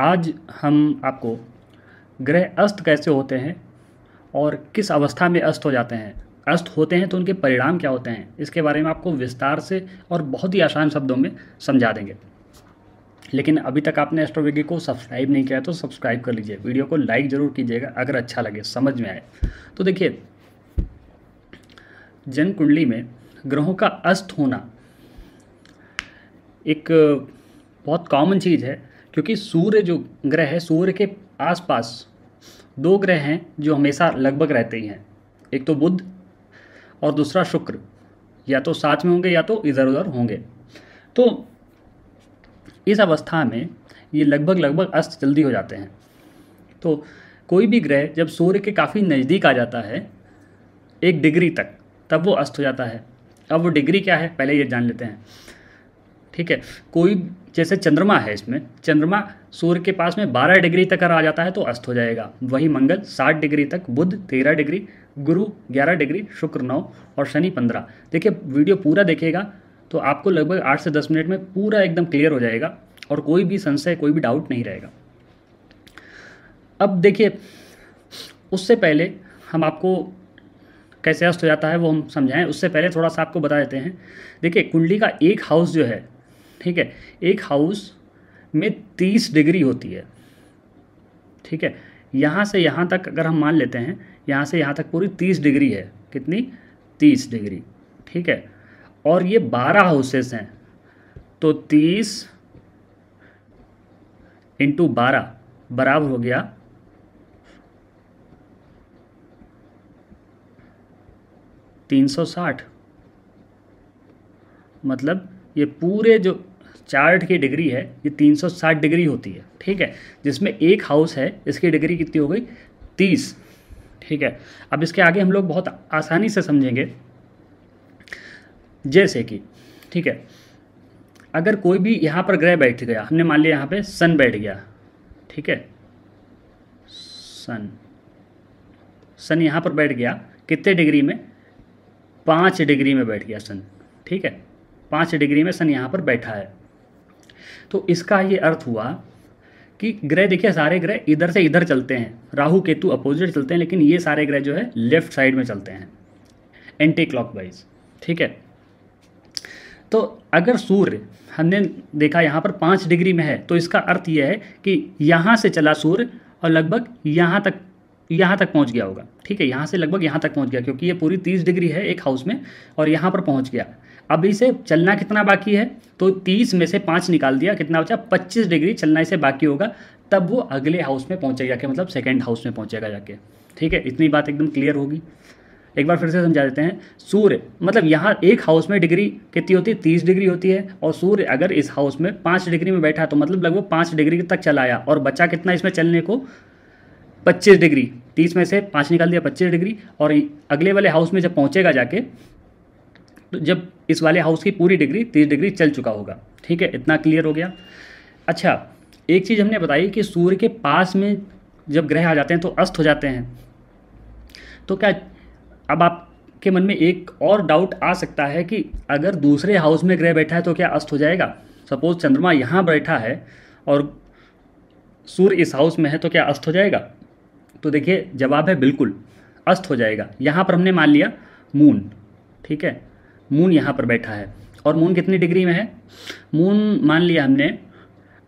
आज हम आपको ग्रह अस्त कैसे होते हैं और किस अवस्था में अस्त हो जाते हैं अस्त होते हैं तो उनके परिणाम क्या होते हैं इसके बारे में आपको विस्तार से और बहुत ही आसान शब्दों में समझा देंगे लेकिन अभी तक आपने एस्ट्रोविगी को सब्सक्राइब नहीं किया तो सब्सक्राइब कर लीजिए वीडियो को लाइक ज़रूर कीजिएगा अगर अच्छा लगे समझ में आए तो देखिए जन कुंडली में ग्रहों का अस्त होना एक बहुत कॉमन चीज़ है क्योंकि सूर्य जो ग्रह है सूर्य के आसपास दो ग्रह हैं जो हमेशा लगभग रहते ही हैं एक तो बुध और दूसरा शुक्र या तो साथ में होंगे या तो इधर उधर होंगे तो इस अवस्था में ये लगभग लगभग अस्त जल्दी हो जाते हैं तो कोई भी ग्रह जब सूर्य के काफ़ी नज़दीक आ जाता है एक डिग्री तक तब वो अस्त हो जाता है अब वो डिग्री क्या है पहले ये जान लेते हैं ठीक है कोई जैसे चंद्रमा है इसमें चंद्रमा सूर्य के पास में 12 डिग्री तक आ जाता है तो अस्त हो जाएगा वही मंगल 60 डिग्री तक बुध 13 डिग्री गुरु 11 डिग्री शुक्र 9 और शनि 15 देखिए वीडियो पूरा देखेगा तो आपको लगभग 8 से 10 मिनट में पूरा एकदम क्लियर हो जाएगा और कोई भी संशय कोई भी डाउट नहीं रहेगा अब देखिए उससे पहले हम आपको कैसे अस्त हो जाता है वो हम समझाएं उससे पहले थोड़ा सा आपको बता देते हैं देखिए कुंडली का एक हाउस जो है ठीक है एक हाउस में तीस डिग्री होती है ठीक है यहाँ से यहाँ तक अगर हम मान लेते हैं यहाँ से यहाँ तक पूरी तीस डिग्री है कितनी तीस डिग्री ठीक है और ये बारह हाउसेस हैं तो तीस इंटू बारह बराबर हो गया तीन सौ साठ मतलब ये पूरे जो चार्ट की डिग्री है ये 360 डिग्री होती है ठीक है जिसमें एक हाउस है इसकी डिग्री कितनी हो गई तीस ठीक है अब इसके आगे हम लोग बहुत आसानी से समझेंगे जैसे कि ठीक है अगर कोई भी यहाँ पर ग्रह बैठ गया हमने मान लिया यहाँ पे सन बैठ गया ठीक है सन सन यहाँ पर बैठ गया कितने डिग्री में पाँच डिग्री में बैठ गया सन ठीक है पाँच डिग्री में सन यहाँ पर बैठा है तो इसका ये अर्थ हुआ कि ग्रह देखिए सारे ग्रह इधर से इधर चलते हैं राहु केतु अपोजिट चलते हैं लेकिन ये सारे ग्रह जो है लेफ्ट साइड में चलते हैं एंटी क्लॉक ठीक है तो अगर सूर्य हमने देखा यहाँ पर पाँच डिग्री में है तो इसका अर्थ यह है कि यहाँ से चला सूर्य और लगभग यहाँ तक यहाँ तक पहुँच गया होगा ठीक है यहाँ से लगभग यहाँ तक पहुँच गया क्योंकि ये पूरी तीस डिग्री है एक हाउस में और यहाँ पर पहुँच गया अब इसे चलना कितना बाकी है तो तीस में से पाँच निकाल दिया कितना बचा पच्चीस डिग्री चलना इसे बाकी होगा तब वो अगले हाउस में पहुँचेगा के मतलब सेकेंड हाउस में पहुँचेगा जाके ठीक है इतनी बात एकदम क्लियर होगी एक बार फिर से समझा देते हैं सूर्य मतलब यहाँ एक हाउस में डिग्री कितनी होती है तीस डिग्री होती है और सूर्य अगर इस हाउस में पाँच डिग्री में बैठा तो मतलब लगभग पाँच डिग्री तक चलाया और बचा कितना इसमें चलने को पच्चीस डिग्री तीस में से पाँच निकाल दिया पच्चीस डिग्री और अगले वाले हाउस में जब पहुँचेगा जाके तो जब इस वाले हाउस की पूरी डिग्री तीस डिग्री चल चुका होगा ठीक है इतना क्लियर हो गया अच्छा एक चीज़ हमने बताई कि सूर्य के पास में जब ग्रह आ जाते हैं तो अस्त हो जाते हैं तो क्या अब आपके मन में एक और डाउट आ सकता है कि अगर दूसरे हाउस में ग्रह बैठा है तो क्या अस्त हो जाएगा सपोज चंद्रमा यहाँ बैठा है और सूर्य इस हाउस में है तो क्या अस्त हो जाएगा तो देखिए जवाब है बिल्कुल अस्त हो जाएगा यहाँ पर हमने मान लिया मून ठीक है मून यहाँ पर बैठा है और मून कितनी डिग्री में है मून मान लिया हमने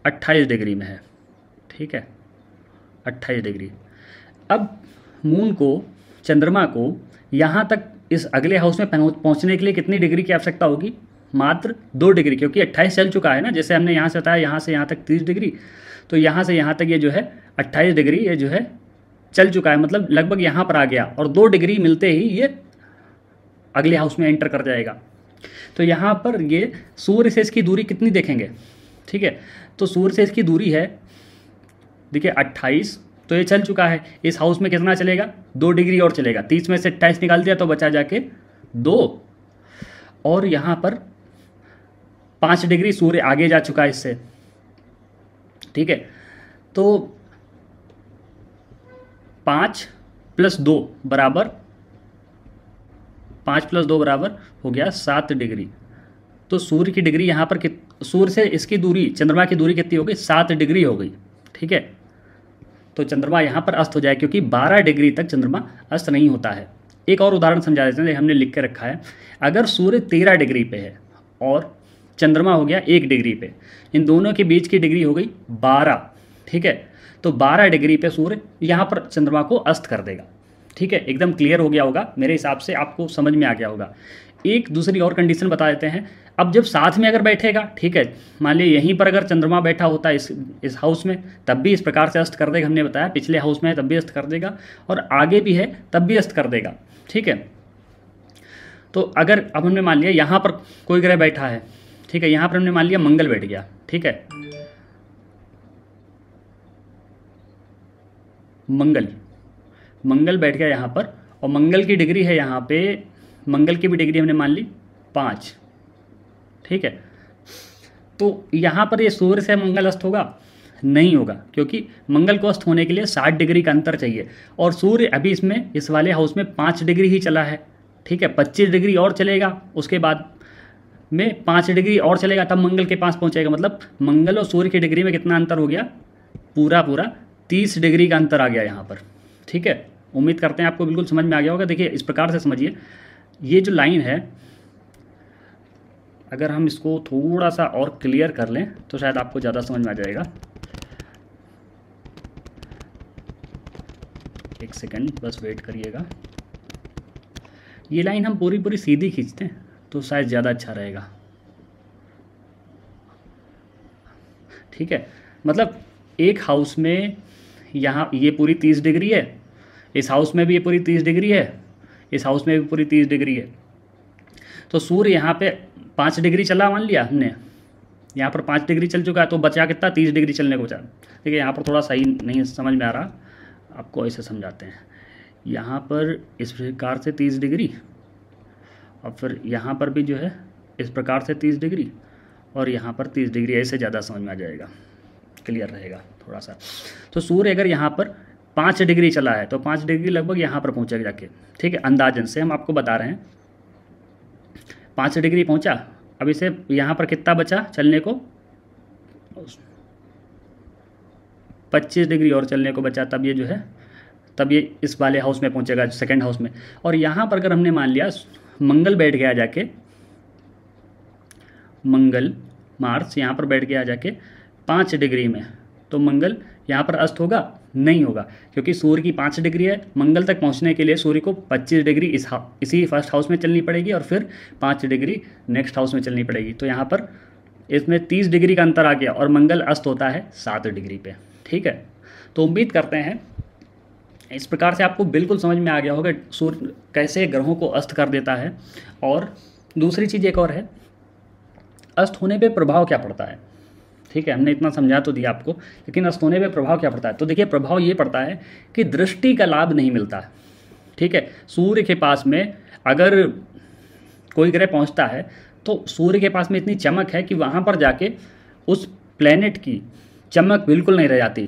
28 डिग्री में है ठीक है 28 डिग्री अब मून को चंद्रमा को यहाँ तक इस अगले हाउस में पहुँचने के लिए कितनी डिग्री की आवश्यकता होगी मात्र दो डिग्री क्योंकि 28 चल चुका है ना जैसे हमने यहाँ से बताया यहाँ से यहाँ तक तीस डिग्री तो यहाँ से यहाँ तक ये यह जो है अट्ठाईस डिग्री ये जो है चल चुका है मतलब लगभग यहाँ पर आ गया और दो डिग्री मिलते ही ये अगले हाउस में एंटर कर जाएगा तो यहाँ पर ये सूर्य से इसकी दूरी कितनी देखेंगे ठीक है तो सूर्य से इसकी दूरी है देखिए अट्ठाईस तो ये चल चुका है इस हाउस में कितना चलेगा दो डिग्री और चलेगा तीस में से अट्ठाईस निकाल दिया तो बचा जाके दो और यहाँ पर पाँच डिग्री सूर्य आगे जा चुका है इससे ठीक है तो पाँच प्लस दो बराबर पाँच प्लस दो बराबर हो गया सात डिग्री तो सूर्य की डिग्री यहाँ पर कित सूर्य से इसकी दूरी चंद्रमा की दूरी कितनी हो गई सात डिग्री हो गई ठीक है तो चंद्रमा यहाँ पर अस्त हो जाए क्योंकि बारह डिग्री तक चंद्रमा अस्त नहीं होता है एक और उदाहरण समझा देते हैं हमने लिख के रखा है अगर सूर्य तेरह डिग्री पे है और चंद्रमा हो गया एक डिग्री पे इन दोनों के बीच की डिग्री हो गई बारह ठीक है तो 12 डिग्री पे सूर्य यहाँ पर चंद्रमा को अस्त कर देगा ठीक है एकदम क्लियर हो गया होगा मेरे हिसाब से आपको समझ में आ गया होगा एक दूसरी और कंडीशन बता देते हैं अब जब साथ में अगर बैठेगा ठीक है मान लीजिए यहीं पर अगर चंद्रमा बैठा होता है इस इस हाउस में तब भी इस प्रकार से अस्त कर देगा हमने बताया पिछले हाउस में है तब भी अस्त कर देगा और आगे भी है तब भी अस्त कर देगा ठीक है तो अगर अब हमने मान लिया यहाँ पर कोई ग्रह बैठा है ठीक है यहाँ पर हमने मान लिया मंगल बैठ गया ठीक है मंगल मंगल बैठ गया यहाँ पर और मंगल की डिग्री है यहाँ पे मंगल की भी डिग्री हमने मान ली पाँच ठीक है तो यहाँ पर ये सूर्य से मंगल अस्त होगा नहीं होगा क्योंकि मंगल को अस्त होने के लिए साठ डिग्री का अंतर चाहिए और सूर्य अभी इसमें इस वाले हाउस में पाँच डिग्री ही चला है ठीक है पच्चीस डिग्री और चलेगा उसके बाद में पाँच डिग्री और चलेगा तब मंगल के पास पहुँचेगा मतलब मंगल और सूर्य की डिग्री में कितना अंतर हो गया पूरा पूरा तीस डिग्री का अंतर आ गया यहाँ पर ठीक है उम्मीद करते हैं आपको बिल्कुल समझ में आ गया होगा देखिए इस प्रकार से समझिए ये जो लाइन है अगर हम इसको थोड़ा सा और क्लियर कर लें तो शायद आपको ज़्यादा समझ में आ जाएगा एक सेकेंड बस वेट करिएगा ये लाइन हम पूरी पूरी सीधी खींचते हैं तो शायद ज़्यादा अच्छा रहेगा ठीक है मतलब एक हाउस में यहाँ ये पूरी तीस डिग्री है इस हाउस में भी ये पूरी तीस डिग्री है इस हाउस में भी पूरी तीस डिग्री है तो सूर्य यहाँ पे पाँच डिग्री चला मान लिया हमने यहाँ पर पाँच डिग्री चल चुका है तो बचा कितना तीस डिग्री चलने को बचा ठीक है यहाँ पर थोड़ा सही नहीं समझ में आ रहा आपको ऐसे समझाते हैं यहाँ पर इस प्रकार से तीस डिग्री और फिर यहाँ पर भी जो है इस प्रकार से तीस डिग्री और यहाँ पर तीस डिग्री ऐसे ज़्यादा समझ में आ जाएगा क्लियर रहेगा थोड़ा सा तो सूर्य अगर यहाँ पर पाँच डिग्री चला है तो पाँच डिग्री लगभग यहाँ पर पहुँचेगा जाके ठीक है अंदाजन से हम आपको बता रहे हैं पाँच डिग्री पहुँचा अब इसे यहाँ पर कितना बचा चलने को पच्चीस डिग्री और चलने को बचा तब ये जो है तब ये इस वाले हाउस में पहुँचेगा सेकेंड हाउस में और यहाँ पर अगर हमने मान लिया मंगल बैठ गया जाके मंगल मार्स यहाँ पर बैठ गया जाके पाँच डिग्री में तो मंगल यहाँ पर अस्त होगा नहीं होगा क्योंकि सूर्य की पाँच डिग्री है मंगल तक पहुँचने के लिए सूर्य को पच्चीस डिग्री इस इसी फर्स्ट हाउस में चलनी पड़ेगी और फिर पाँच डिग्री नेक्स्ट हाउस में चलनी पड़ेगी तो यहाँ पर इसमें तीस डिग्री का अंतर आ गया और मंगल अस्त होता है सात डिग्री पे ठीक है तो उम्मीद करते हैं इस प्रकार से आपको बिल्कुल समझ में आ गया होगा सूर्य कैसे ग्रहों को अस्त कर देता है और दूसरी चीज़ एक और है अस्त होने पे प्रभाव क्या पड़ता है ठीक है हमने इतना समझा तो दिया आपको लेकिन अस्तोने पे प्रभाव क्या पड़ता है तो देखिए प्रभाव ये पड़ता है कि दृष्टि का लाभ नहीं मिलता ठीक है सूर्य के पास में अगर कोई ग्रह पहुंचता है तो सूर्य के पास में इतनी चमक है कि वहाँ पर जाके उस प्लैनेट की चमक बिल्कुल नहीं रह जाती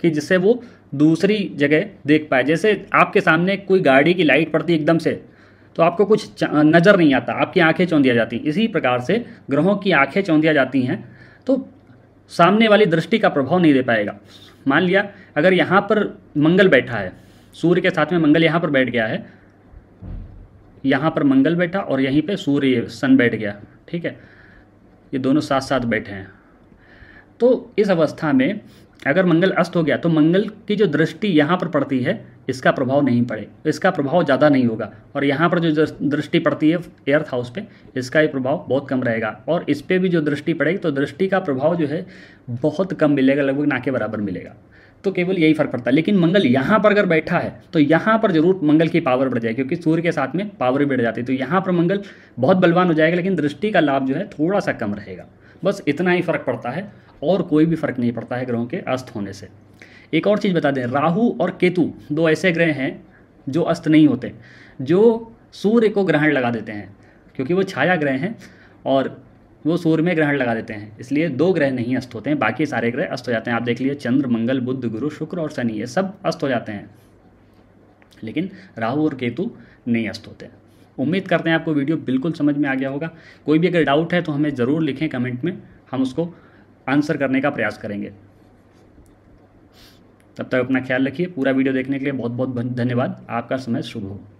कि जिससे वो दूसरी जगह देख पाए जैसे आपके सामने कोई गाड़ी की लाइट पड़ती एकदम से तो आपको कुछ नज़र नहीं आता आपकी आंखें चौंधिया जाती इसी प्रकार से ग्रहों की आंखें चौंधिया जाती हैं तो सामने वाली दृष्टि का प्रभाव नहीं दे पाएगा मान लिया अगर यहाँ पर मंगल बैठा है सूर्य के साथ में मंगल यहाँ पर बैठ गया है यहाँ पर मंगल बैठा और यहीं पे सूर्य सन बैठ गया ठीक है ये दोनों साथ साथ बैठे हैं तो इस अवस्था में अगर मंगल अस्त हो गया तो मंगल की जो दृष्टि यहाँ पर पड़ती है इसका प्रभाव नहीं पड़े इसका प्रभाव ज़्यादा नहीं होगा और यहाँ पर जो दृष्टि पड़ती है एयर्थ हाउस पे इसका ये प्रभाव बहुत कम रहेगा और इस पर भी जो दृष्टि पड़ेगी तो दृष्टि का प्रभाव जो है बहुत कम मिलेगा लगभग ना के बराबर मिलेगा तो केवल यही फर्क पड़ता है लेकिन मंगल यहाँ पर अगर बैठा है तो यहाँ पर जरूर मंगल की पावर बढ़ जाएगी क्योंकि सूर्य के साथ में पावर भी बढ़ जाती है तो यहाँ पर मंगल बहुत बलवान हो जाएगा लेकिन दृष्टि का लाभ जो है थोड़ा सा कम रहेगा बस इतना ही फ़र्क पड़ता है और कोई भी फ़र्क नहीं पड़ता है ग्रहों के अस्त होने से एक और चीज़ बता दें राहु और केतु दो ऐसे ग्रह हैं जो अस्त नहीं होते जो सूर्य को ग्रहण लगा देते हैं क्योंकि वो छाया ग्रह हैं और वो सूर्य में ग्रहण लगा देते हैं इसलिए दो ग्रह नहीं अस्त होते हैं बाकी सारे ग्रह अस्त हो जाते हैं आप देख लीजिए चंद्र मंगल बुद्ध गुरु शुक्र और शनि ये सब अस्त हो जाते हैं लेकिन राहु और केतु नहीं अस्त होते हैं उम्मीद करते हैं आपको वीडियो बिल्कुल समझ में आ गया होगा कोई भी अगर डाउट है तो हमें ज़रूर लिखें कमेंट में हम उसको आंसर करने का प्रयास करेंगे तब तक अपना ख्याल रखिए पूरा वीडियो देखने के लिए बहुत बहुत धन्यवाद आपका समय शुभ हो